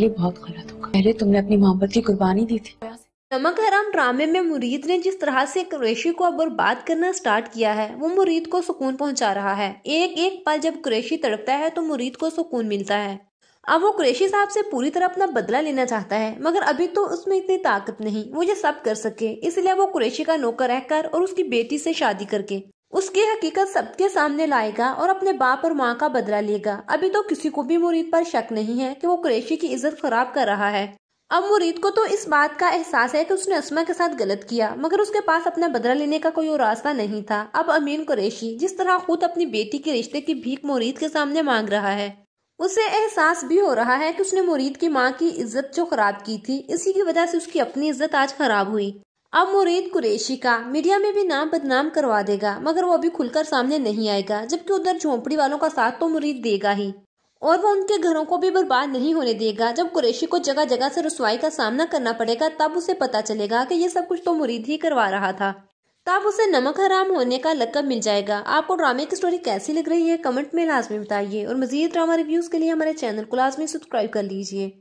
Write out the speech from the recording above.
लिए बहुत गलत होगा पहले तुमने अपनी मोहब्बत की कुर्बानी दी थी नमक हराम ड्रामे में मुरीद ने जिस तरह से कुरेशी को अब बर्बाद करना स्टार्ट किया है वो मुरीद को सुकून पहुंचा रहा है एक एक पल जब कुरेशी तड़पता है तो मुरीद को सुकून मिलता है अब वो कुरेशी साहब से पूरी तरह अपना बदला लेना चाहता है मगर अभी तो उसमें इतनी ताकत नहीं वो ये सब कर सके इसलिए वो कुरेशी का नौकर रहकर और उसकी बेटी से शादी करके उसकी हकीकत सबके सामने लाएगा और अपने बाप और माँ का बदला लेगा अभी तो किसी को भी मुरीद पर शक नहीं है कि वो कुरेशी की इज्जत खराब कर रहा है अब मुरीद को तो इस बात का एहसास है कि उसने असमा के साथ गलत किया मगर उसके पास अपना बदला लेने का कोई और रास्ता नहीं था अब अमीन कुरेशी जिस तरह खुद अपनी बेटी के रिश्ते की भीख मुरीद के सामने मांग रहा है उसे एहसास भी हो रहा है कि उसने मुरीद की माँ की इज्जत जो खराब की थी इसी की वजह से उसकी अपनी इज्जत आज खराब हुई अब मुरीद कुरेशी का मीडिया में भी नाम बदनाम करवा देगा मगर वो अभी खुलकर सामने नहीं आएगा जबकि उधर झोंपड़ी वालों का साथ तो मुरीद देगा ही और वो उनके घरों को भी बर्बाद नहीं होने देगा जब कुरेशी को जगह जगह से रसवाई का सामना करना पड़ेगा तब उसे पता चलेगा कि ये सब कुछ तो मुरीद ही करवा रहा था तब उसे नमक हराम होने का लकब मिल जाएगा आपको ड्रामे की स्टोरी कैसी लग रही है कमेंट में लाजमी बताइए और मजीद ड्रामा रिव्यूज के लिए हमारे चैनल को लाजमी सब्सक्राइब कर लीजिए